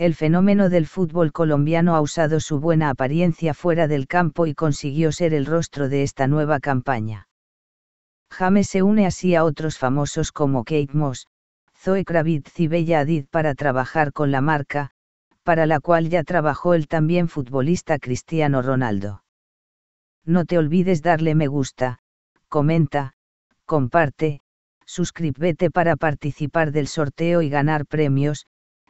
el fenómeno del fútbol colombiano ha usado su buena apariencia fuera del campo y consiguió ser el rostro de esta nueva campaña. James se une así a otros famosos como Kate Moss, Zoe Kravitz y Bella Hadid para trabajar con la marca, para la cual ya trabajó el también futbolista Cristiano Ronaldo. No te olvides darle me gusta, comenta, comparte, suscríbete para participar del sorteo y ganar premios,